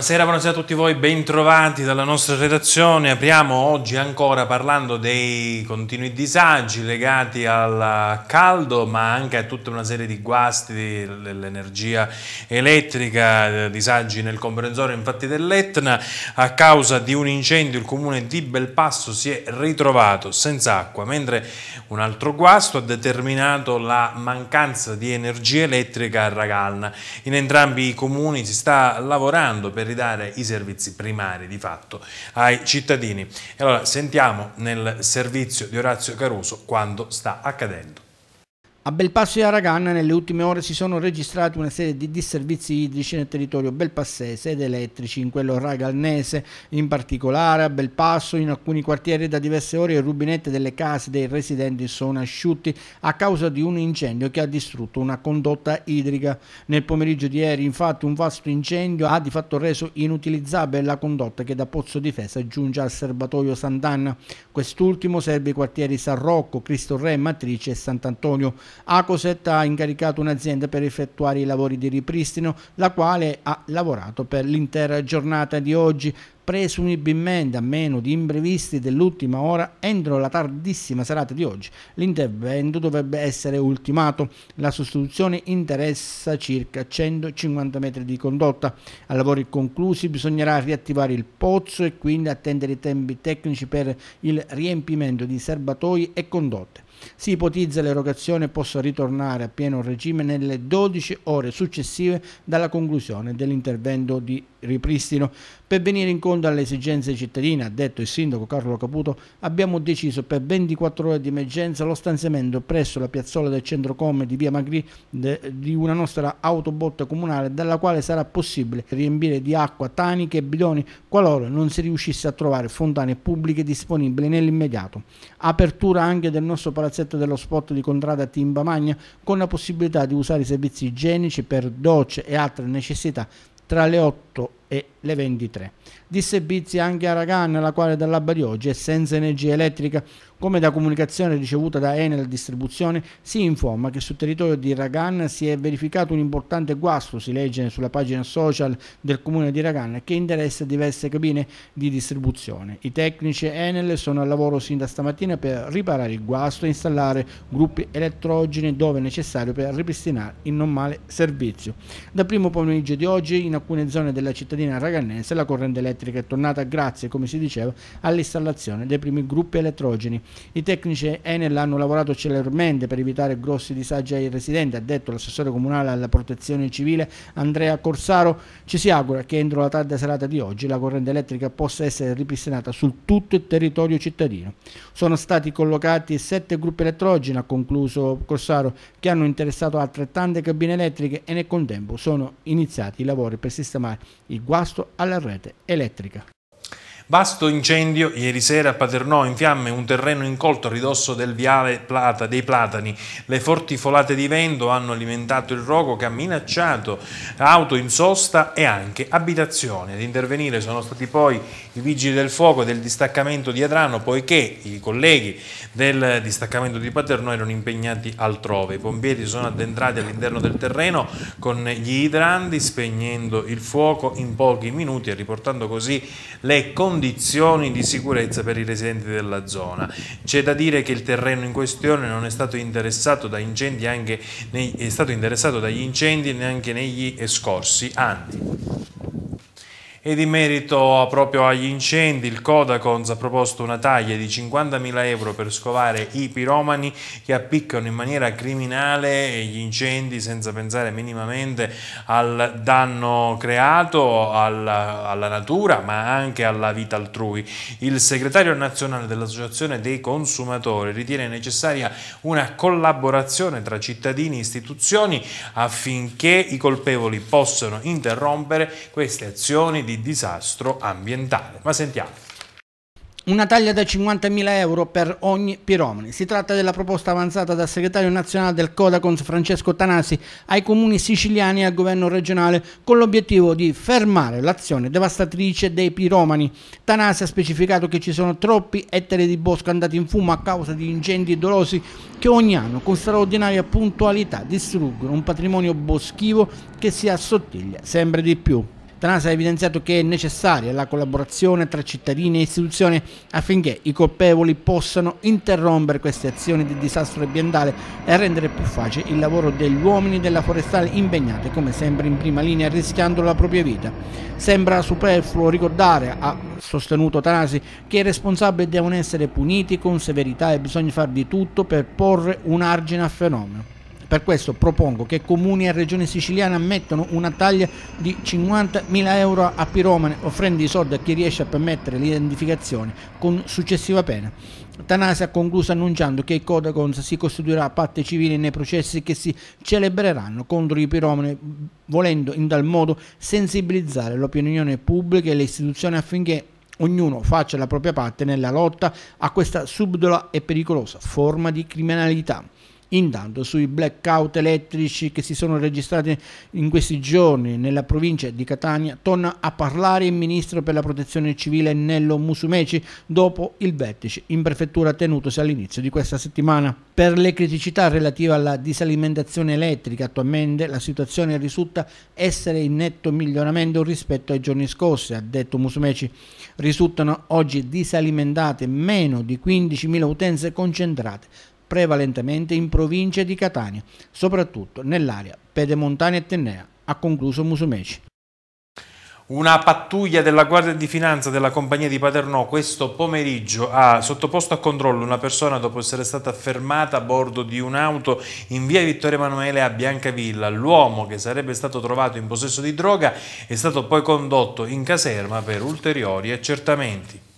Buonasera, buonasera, a tutti voi, bentrovati dalla nostra redazione. Apriamo oggi ancora parlando dei continui disagi legati al caldo, ma anche a tutta una serie di guasti dell'energia elettrica, disagi nel comprensorio infatti dell'Etna. A causa di un incendio il comune di Belpasso si è ritrovato senza acqua, mentre un altro guasto ha determinato la mancanza di energia elettrica a Ragalna. In entrambi i comuni si sta lavorando per ridare i servizi primari di fatto ai cittadini. E allora sentiamo nel servizio di Orazio Caruso quando sta accadendo. A Belpasso e Araganna nelle ultime ore si sono registrati una serie di disservizi idrici nel territorio belpassese ed elettrici, in quello ragalnese in particolare. A Belpasso in alcuni quartieri da diverse ore i rubinetti delle case dei residenti sono asciutti a causa di un incendio che ha distrutto una condotta idrica. Nel pomeriggio di ieri infatti un vasto incendio ha di fatto reso inutilizzabile la condotta che da Pozzo Difesa giunge al serbatoio Sant'Anna. Quest'ultimo serve i quartieri San Rocco, Cristo Re, Matrice e Sant'Antonio. Acoset ha incaricato un'azienda per effettuare i lavori di ripristino, la quale ha lavorato per l'intera giornata di oggi. Presumibilmente, a meno di imprevisti dell'ultima ora, entro la tardissima serata di oggi, l'intervento dovrebbe essere ultimato. La sostituzione interessa circa 150 metri di condotta. A lavori conclusi bisognerà riattivare il pozzo e quindi attendere i tempi tecnici per il riempimento di serbatoi e condotte. Si ipotizza l'erogazione possa ritornare a pieno regime nelle 12 ore successive dalla conclusione dell'intervento di ripristino per venire incontro alle esigenze cittadine, ha detto il sindaco Carlo Caputo, abbiamo deciso per 24 ore di emergenza lo stanziamento presso la piazzola del centro Come di via Magri di una nostra autobotta comunale dalla quale sarà possibile riempire di acqua taniche e bidoni qualora non si riuscisse a trovare fontane pubbliche disponibili nell'immediato. Apertura anche del nostro palazzetto dello spot di Contrada Timbamagna con la possibilità di usare i servizi igienici per docce e altre necessità tra le 8 e le 23. Disse Bizzi anche a Ragan, la quale dall'alba di oggi è senza energia elettrica come da comunicazione ricevuta da Enel Distribuzione si informa che sul territorio di Ragan si è verificato un importante guasto, si legge sulla pagina social del comune di Ragan, che interessa diverse cabine di distribuzione. I tecnici Enel sono al lavoro sin da stamattina per riparare il guasto e installare gruppi elettrogeni dove necessario per ripristinare il normale servizio. Da primo pomeriggio di oggi in alcune zone della cittadina ragannese la corrente elettrica è tornata grazie, come si diceva, all'installazione dei primi gruppi elettrogeni i tecnici Enel hanno lavorato celermente per evitare grossi disagi ai residenti, ha detto l'assessore comunale alla protezione civile Andrea Corsaro. Ci si augura che entro la tarda serata di oggi la corrente elettrica possa essere ripristinata su tutto il territorio cittadino. Sono stati collocati sette gruppi elettrogeni, ha concluso Corsaro, che hanno interessato altrettante cabine elettriche e nel contempo sono iniziati i lavori per sistemare il guasto alla rete elettrica. Vasto incendio ieri sera a Paternò in fiamme un terreno incolto a ridosso del viale Plata, dei Platani. Le forti folate di vento hanno alimentato il rogo che ha minacciato auto in sosta e anche abitazioni. Ad intervenire sono stati poi i vigili del fuoco del distaccamento di Adrano poiché i colleghi del distaccamento di Paternò erano impegnati altrove. I pompieri sono addentrati all'interno del terreno con gli idranti spegnendo il fuoco in pochi minuti e riportando così le condizioni condizioni di sicurezza per i residenti della zona. C'è da dire che il terreno in questione non è stato interessato da incendi anche nei, è stato interessato dagli incendi neanche negli scorsi anni. Ed in merito proprio agli incendi, il Codacons ha proposto una taglia di 50.000 euro per scovare i piromani che appiccano in maniera criminale gli incendi senza pensare minimamente al danno creato alla, alla natura ma anche alla vita altrui. Il segretario nazionale dell'Associazione dei Consumatori ritiene necessaria una collaborazione tra cittadini e istituzioni affinché i colpevoli possano interrompere queste azioni di disastro ambientale. Ma sentiamo. Una taglia da 50.000 euro per ogni piromane. Si tratta della proposta avanzata dal segretario nazionale del Codacons Francesco Tanasi ai comuni siciliani e al governo regionale con l'obiettivo di fermare l'azione devastatrice dei piromani. Tanasi ha specificato che ci sono troppi ettari di bosco andati in fumo a causa di incendi dolosi che ogni anno con straordinaria puntualità distruggono un patrimonio boschivo che si assottiglia sempre di più. Tanasi ha evidenziato che è necessaria la collaborazione tra cittadini e istituzioni affinché i colpevoli possano interrompere queste azioni di disastro ambientale e rendere più facile il lavoro degli uomini della forestale impegnati come sempre in prima linea rischiando la propria vita. Sembra superfluo ricordare, ha sostenuto Tanasi, che i responsabili devono essere puniti con severità e bisogna fare di tutto per porre un argine al fenomeno. Per questo propongo che Comuni e Regione Siciliana ammettano una taglia di 50.000 euro a piromane, offrendo i soldi a chi riesce a permettere l'identificazione con successiva pena. Tanasi ha concluso annunciando che il Codacons si costituirà parte civile nei processi che si celebreranno contro i piromani, volendo in tal modo sensibilizzare l'opinione pubblica e le istituzioni affinché ognuno faccia la propria parte nella lotta a questa subdola e pericolosa forma di criminalità. Intanto sui blackout elettrici che si sono registrati in questi giorni nella provincia di Catania torna a parlare il ministro per la protezione civile Nello Musumeci dopo il vertice in prefettura tenutosi all'inizio di questa settimana. Per le criticità relative alla disalimentazione elettrica attualmente la situazione risulta essere in netto miglioramento rispetto ai giorni scorsi, ha detto Musumeci. Risultano oggi disalimentate meno di 15.000 utenze concentrate prevalentemente in provincia di Catania, soprattutto nell'area pedemontana e tennea, ha concluso Musumeci. Una pattuglia della Guardia di Finanza della compagnia di Paternò questo pomeriggio ha sottoposto a controllo una persona dopo essere stata fermata a bordo di un'auto in via Vittorio Emanuele a Biancavilla. L'uomo che sarebbe stato trovato in possesso di droga è stato poi condotto in caserma per ulteriori accertamenti.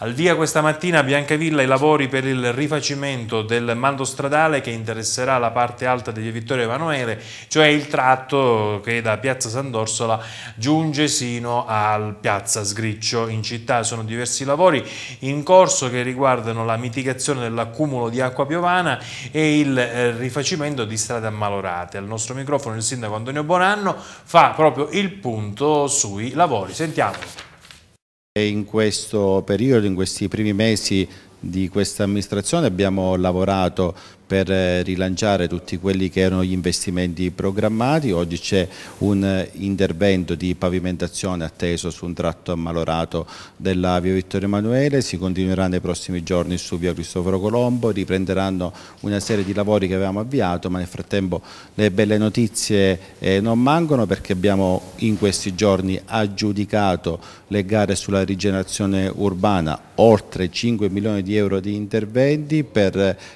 Al via questa mattina a Biancavilla i lavori per il rifacimento del mando stradale che interesserà la parte alta di Vittorio Emanuele, cioè il tratto che da piazza Sandorsola giunge sino a piazza Sgriccio. In città sono diversi lavori in corso che riguardano la mitigazione dell'accumulo di acqua piovana e il eh, rifacimento di strade ammalorate. Al nostro microfono il sindaco Antonio Bonanno fa proprio il punto sui lavori. Sentiamolo in questo periodo, in questi primi mesi di questa amministrazione abbiamo lavorato per eh, rilanciare tutti quelli che erano gli investimenti programmati. Oggi c'è un eh, intervento di pavimentazione atteso su un tratto ammalorato della via Vittorio Emanuele, si continuerà nei prossimi giorni su via Cristoforo Colombo, riprenderanno una serie di lavori che avevamo avviato, ma nel frattempo le belle notizie eh, non mancano perché abbiamo in questi giorni aggiudicato le gare sulla rigenerazione urbana, oltre 5 milioni di euro di interventi per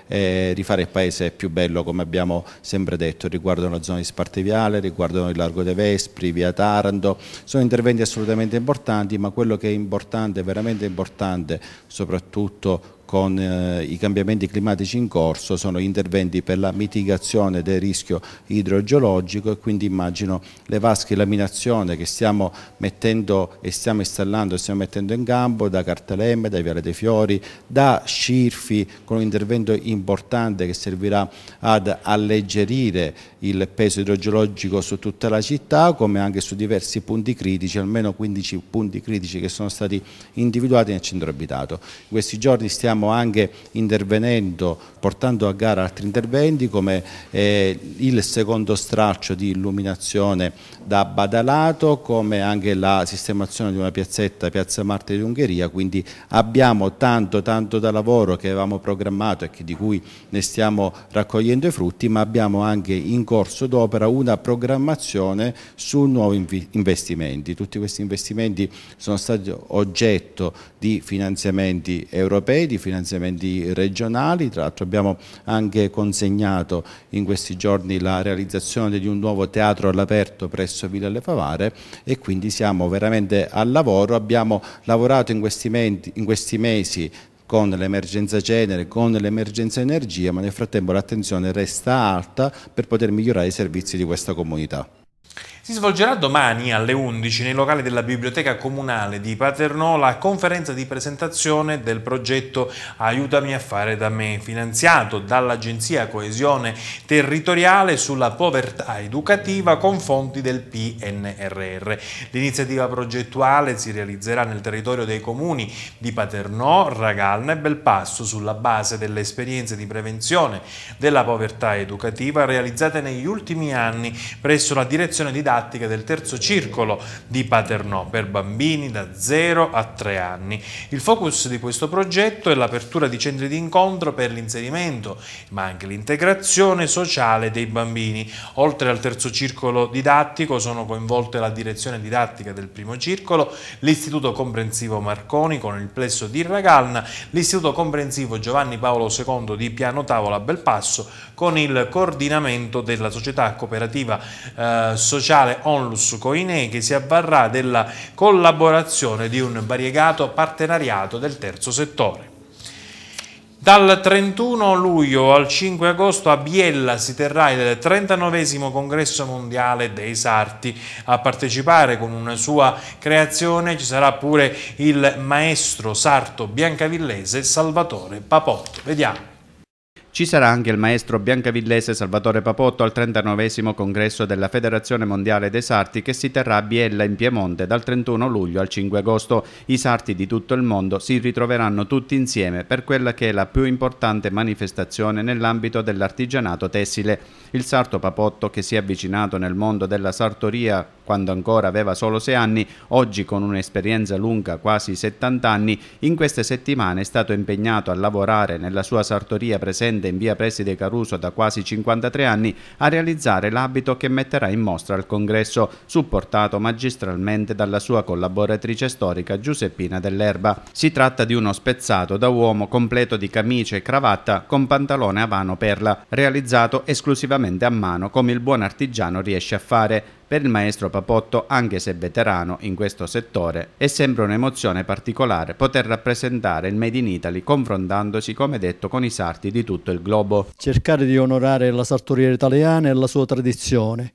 rifare il paese più bello, come abbiamo sempre detto, riguardano la zona di Spartiviale, riguardano il Largo dei Vespri, via Taranto, sono interventi assolutamente importanti, ma quello che è importante, veramente importante, soprattutto con eh, i cambiamenti climatici in corso sono interventi per la mitigazione del rischio idrogeologico e quindi immagino le vasche laminazione che stiamo mettendo e stiamo installando e stiamo mettendo in campo da Cartelemme, da Viale dei Fiori, da Scirfi con un intervento importante che servirà ad alleggerire il peso idrogeologico su tutta la città come anche su diversi punti critici, almeno 15 punti critici che sono stati individuati nel centro abitato. In questi giorni stiamo anche intervenendo, portando a gara altri interventi come eh, il secondo straccio di illuminazione da Badalato, come anche la sistemazione di una piazzetta, Piazza Marte di Ungheria, quindi abbiamo tanto tanto da lavoro che avevamo programmato e che, di cui ne stiamo raccogliendo i frutti, ma abbiamo anche in corso d'opera una programmazione su nuovi investimenti. Tutti questi investimenti sono stati oggetto di finanziamenti europei, di finanziamenti regionali, tra l'altro abbiamo anche consegnato in questi giorni la realizzazione di un nuovo teatro all'aperto presso Villa Le Favare e quindi siamo veramente al lavoro, abbiamo lavorato in questi, menti, in questi mesi con l'emergenza genere, con l'emergenza energia, ma nel frattempo l'attenzione resta alta per poter migliorare i servizi di questa comunità. Si svolgerà domani alle 11 nei locali della Biblioteca Comunale di Paternò la conferenza di presentazione del progetto Aiutami a fare da me, finanziato dall'Agenzia Coesione Territoriale sulla povertà educativa con fonti del PNRR. L'iniziativa progettuale si realizzerà nel territorio dei comuni di Paternò, Ragalna e Belpasso sulla base delle esperienze di prevenzione della povertà educativa realizzate negli ultimi anni presso la direzione lezione didattica del terzo circolo di Paternò per bambini da 0 a 3 anni. Il focus di questo progetto è l'apertura di centri di incontro per l'inserimento, ma anche l'integrazione sociale dei bambini. Oltre al terzo circolo didattico sono coinvolte la direzione didattica del primo circolo, l'Istituto Comprensivo Marconi con il plesso di Ragalna, l'Istituto Comprensivo Giovanni Paolo II di Piano Tavola Belpasso con il coordinamento della società cooperativa eh, sociale Onlus Coinei che si avvarrà della collaborazione di un variegato partenariato del terzo settore. Dal 31 luglio al 5 agosto a Biella si terrà il 39 congresso mondiale dei sarti. A partecipare con una sua creazione ci sarà pure il maestro sarto biancavillese Salvatore Papotto. Vediamo. Ci sarà anche il maestro biancavillese Salvatore Papotto al 39 congresso della Federazione Mondiale dei Sarti che si terrà a Biella in Piemonte dal 31 luglio al 5 agosto. I sarti di tutto il mondo si ritroveranno tutti insieme per quella che è la più importante manifestazione nell'ambito dell'artigianato tessile. Il sarto Papotto che si è avvicinato nel mondo della sartoria quando ancora aveva solo 6 anni, oggi con un'esperienza lunga quasi 70 anni, in queste settimane è stato impegnato a lavorare nella sua sartoria presente in via Preside Caruso da quasi 53 anni a realizzare l'abito che metterà in mostra al congresso, supportato magistralmente dalla sua collaboratrice storica Giuseppina Dell'Erba. Si tratta di uno spezzato da uomo completo di camicia e cravatta con pantalone a vano perla, realizzato esclusivamente a mano come il buon artigiano riesce a fare. Per il maestro Papotto, anche se veterano in questo settore, è sempre un'emozione particolare poter rappresentare il Made in Italy confrontandosi, come detto, con i sarti di tutto il globo. Cercare di onorare la sartoria italiana e la sua tradizione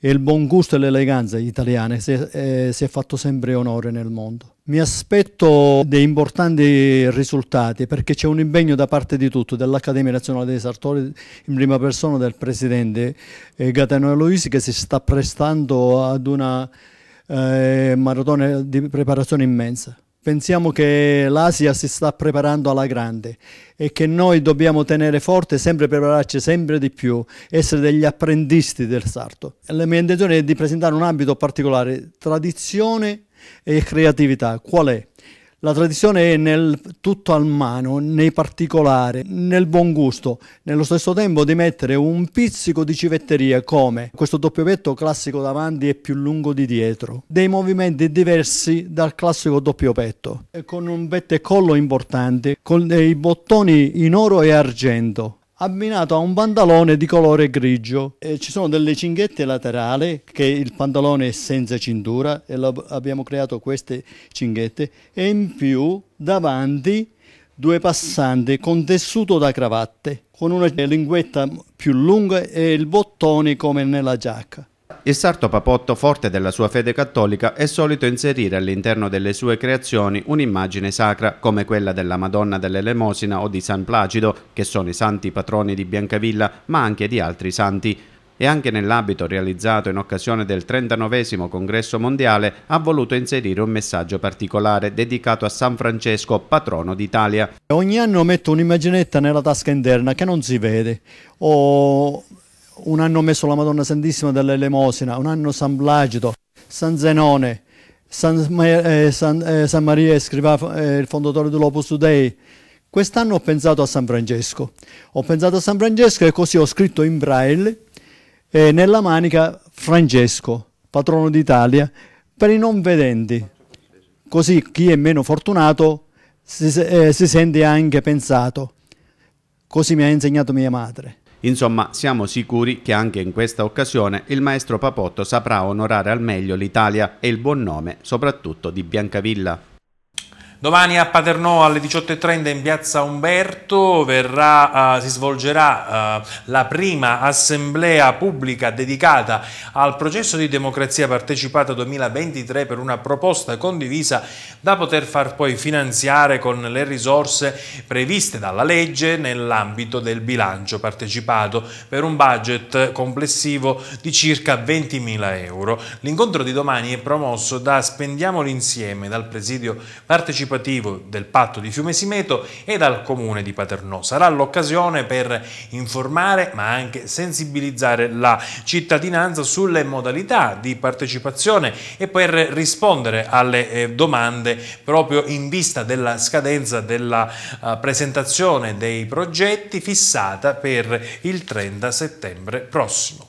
e il buon gusto e l'eleganza italiane si è, eh, si è fatto sempre onore nel mondo. Mi aspetto dei importanti risultati perché c'è un impegno da parte di tutti, dell'Accademia Nazionale dei Sartori, in prima persona del Presidente eh, Gaetano Luisi che si sta prestando ad una eh, maratona di preparazione immensa. Pensiamo che l'Asia si sta preparando alla grande e che noi dobbiamo tenere forte, sempre prepararci sempre di più, essere degli apprendisti del sarto. La mia intenzione è di presentare un ambito particolare, tradizione e creatività qual è? La tradizione è nel tutto al mano, nei particolari, nel buon gusto, nello stesso tempo di mettere un pizzico di civetteria come questo doppio petto classico davanti e più lungo di dietro, dei movimenti diversi dal classico doppio petto, con un petto e collo importante, con dei bottoni in oro e argento, abbinato a un pantalone di colore grigio. E ci sono delle cinghette laterali che il pantalone è senza cintura e abbiamo creato queste cinghette e in più davanti due passanti con tessuto da cravatte, con una linguetta più lunga e il bottone come nella giacca. Il sarto Papotto, forte della sua fede cattolica, è solito inserire all'interno delle sue creazioni un'immagine sacra, come quella della Madonna dell'Elemosina o di San Placido, che sono i santi patroni di Biancavilla, ma anche di altri santi e anche nell'abito realizzato in occasione del 39 congresso mondiale ha voluto inserire un messaggio particolare dedicato a San Francesco, patrono d'Italia. Ogni anno metto un'immaginetta nella tasca interna che non si vede o un anno ho messo la Madonna Santissima dell'Elemosina, un anno San Blagito, San Zenone, San, eh, San, eh, San Maria Scriva, eh, il fondatore dell'Opus Dei. Quest'anno ho pensato a San Francesco. Ho pensato a San Francesco e così ho scritto in braille eh, nella manica Francesco, patrono d'Italia, per i non vedenti. Così chi è meno fortunato si, eh, si sente anche pensato. Così mi ha insegnato mia madre. Insomma, siamo sicuri che anche in questa occasione il maestro Papotto saprà onorare al meglio l'Italia e il buon nome, soprattutto di Biancavilla. Domani a Paternò alle 18.30 in piazza Umberto verrà, uh, si svolgerà uh, la prima assemblea pubblica dedicata al processo di democrazia partecipata 2023 per una proposta condivisa da poter far poi finanziare con le risorse previste dalla legge nell'ambito del bilancio partecipato per un budget complessivo di circa 20.000 euro. L'incontro di domani è promosso da Spendiamoli insieme dal presidio partecipato partecipativo del patto di Fiume Simeto e dal comune di Paternò. Sarà l'occasione per informare ma anche sensibilizzare la cittadinanza sulle modalità di partecipazione e per rispondere alle eh, domande proprio in vista della scadenza della eh, presentazione dei progetti fissata per il 30 settembre prossimo.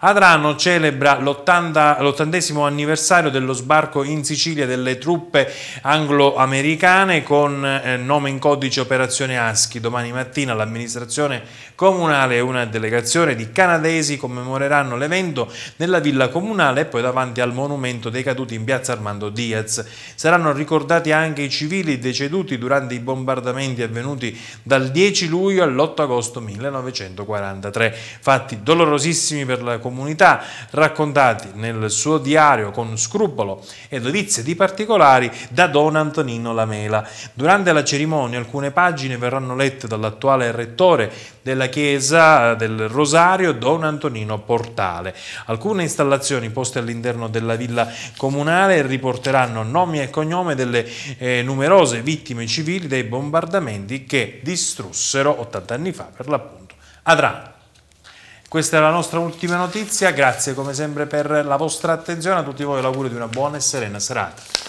Adrano celebra l'ottantesimo anniversario dello sbarco in Sicilia delle truppe anglo-americane con eh, nome in codice Operazione Aschi. Domani mattina l'amministrazione comunale e una delegazione di canadesi commemoreranno l'evento nella villa comunale e poi davanti al monumento dei caduti in piazza Armando Diaz. Saranno ricordati anche i civili deceduti durante i bombardamenti avvenuti dal 10 luglio all'8 agosto 1943, fatti dolorosissimi per la comunità comunità, raccontati nel suo diario con scrupolo e dodizie di particolari da Don Antonino Lamela. Durante la cerimonia alcune pagine verranno lette dall'attuale rettore della chiesa eh, del Rosario, Don Antonino Portale. Alcune installazioni poste all'interno della villa comunale riporteranno nomi e cognome delle eh, numerose vittime civili dei bombardamenti che distrussero 80 anni fa per l'appunto Adrano. Questa è la nostra ultima notizia, grazie come sempre per la vostra attenzione, a tutti voi l'augurio di una buona e serena serata.